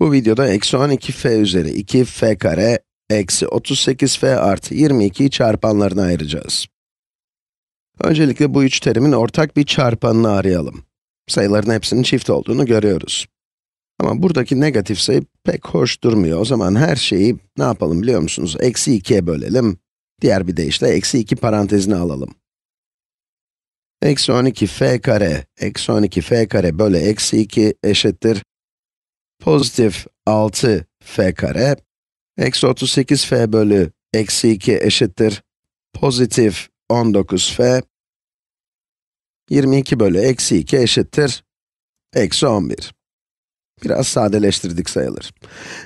Bu videoda eksi 12f üzeri 2f kare eksi 38f artı 22'yi çarpanlarına ayıracağız. Öncelikle bu üç terimin ortak bir çarpanını arayalım. Sayıların hepsinin çift olduğunu görüyoruz. Ama buradaki negatif sayı pek hoş durmuyor. O zaman her şeyi ne yapalım biliyor musunuz? Eksi 2'ye bölelim. Diğer bir deyişle eksi 2 parantezine alalım. Eksi 12f kare, eksi 12f kare bölü eksi 2 eşittir pozitif 6f kare, eksi 38f bölü eksi 2 eşittir pozitif 19f, 22 bölü eksi 2 eşittir eksi 11. Biraz sadeleştirdik sayılır.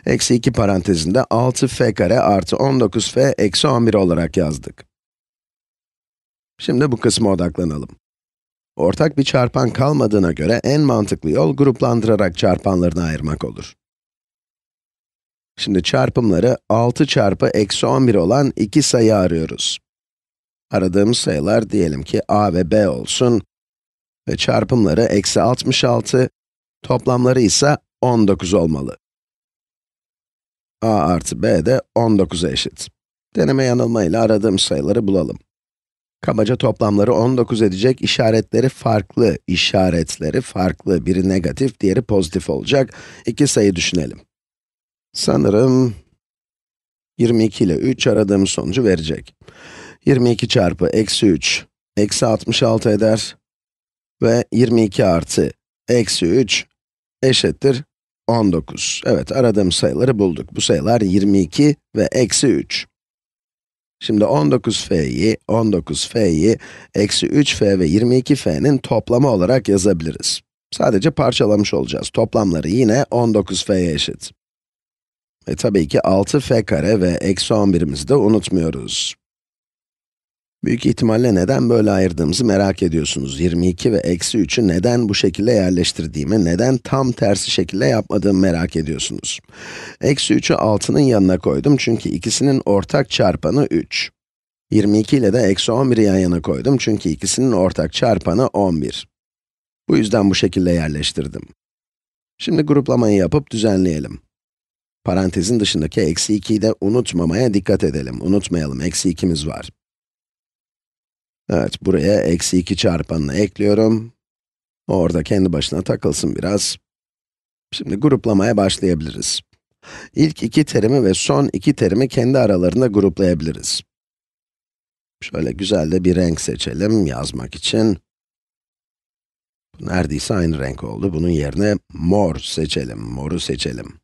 Eksi 2 parantezinde 6f kare artı 19f eksi 11 olarak yazdık. Şimdi bu kısma odaklanalım. Ortak bir çarpan kalmadığına göre en mantıklı yol gruplandırarak çarpanlarını ayırmak olur. Şimdi çarpımları 6 çarpı eksi 11 olan iki sayı arıyoruz. Aradığımız sayılar diyelim ki a ve b olsun ve çarpımları eksi 66, toplamları ise 19 olmalı. a artı b de 19'a eşit. Deneme yanılma ile aradığım sayıları bulalım. Kabaca toplamları 19 edecek işaretleri farklı, işaretleri farklı. Biri negatif, diğeri pozitif olacak. İki sayı düşünelim. Sanırım 22 ile 3 aradığımız sonucu verecek. 22 çarpı eksi 3, eksi 66 eder. Ve 22 artı eksi 3 eşittir 19. Evet, aradığım sayıları bulduk. Bu sayılar 22 ve eksi 3. Şimdi 19f'yi, 19f'yi, eksi 3f ve 22f'nin toplamı olarak yazabiliriz. Sadece parçalamış olacağız. Toplamları yine 19f'ye eşit. Ve tabii ki 6f kare ve eksi 11'imizi de unutmuyoruz. Büyük ihtimalle neden böyle ayırdığımızı merak ediyorsunuz. 22 ve eksi 3'ü neden bu şekilde yerleştirdiğimi, neden tam tersi şekilde yapmadığımı merak ediyorsunuz. Eksi 3'ü 6'nın yanına koydum çünkü ikisinin ortak çarpanı 3. 22 ile de eksi 11'i yan yana koydum çünkü ikisinin ortak çarpanı 11. Bu yüzden bu şekilde yerleştirdim. Şimdi gruplamayı yapıp düzenleyelim. Parantezin dışındaki eksi 2'yi de unutmamaya dikkat edelim. Unutmayalım, eksi 2'miz var. Evet, buraya eksi 2 çarpanını ekliyorum. Orada kendi başına takılsın biraz. Şimdi gruplamaya başlayabiliriz. İlk iki terimi ve son iki terimi kendi aralarında gruplayabiliriz. Şöyle güzel de bir renk seçelim yazmak için. Neredeyse aynı renk oldu. Bunun yerine mor seçelim, moru seçelim.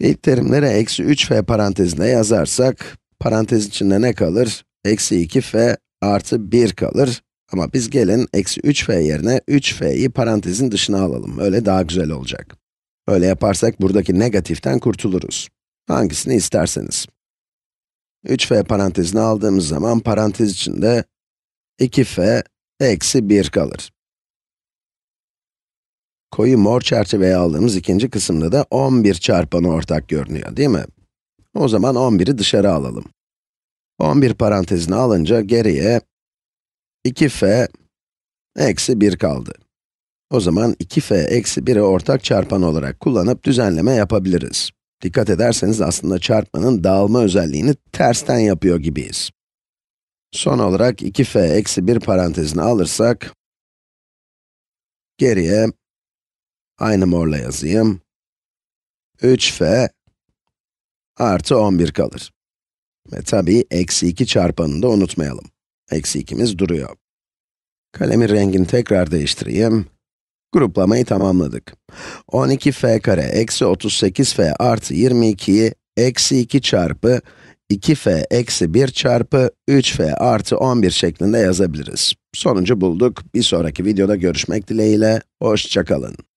İlk terimlere eksi 3f parantezine yazarsak, parantez içinde ne kalır? eksi 2f artı 1 kalır. Ama biz gelin eksi 3f yerine 3f'yi parantezin dışına alalım. Öyle daha güzel olacak. Öyle yaparsak buradaki negatiften kurtuluruz. Hangisini isterseniz. 3f parantezine aldığımız zaman parantez içinde 2f eksi 1 kalır. Koyu mor çerçeveye aldığımız ikinci kısımda da 11 çarpanı ortak görünüyor değil mi? O zaman 11'i dışarı alalım. 11 parantezine alınca geriye 2f eksi 1 kaldı. O zaman 2f eksi 1'i ortak çarpan olarak kullanıp düzenleme yapabiliriz. Dikkat ederseniz aslında çarpmanın dağılma özelliğini tersten yapıyor gibiyiz. Son olarak 2f eksi 1 parantezine alırsak, geriye, aynı morla yazayım, 3f artı 11 kalır. Ve tabii eksi 2 çarpanını da unutmayalım. Eksi 2'miz duruyor. Kalemin rengini tekrar değiştireyim. Gruplamayı tamamladık. 12f kare eksi 38f artı 22'yi eksi 2 çarpı 2f eksi 1 çarpı 3f artı 11 şeklinde yazabiliriz. Sonucu bulduk. Bir sonraki videoda görüşmek dileğiyle. Hoşçakalın.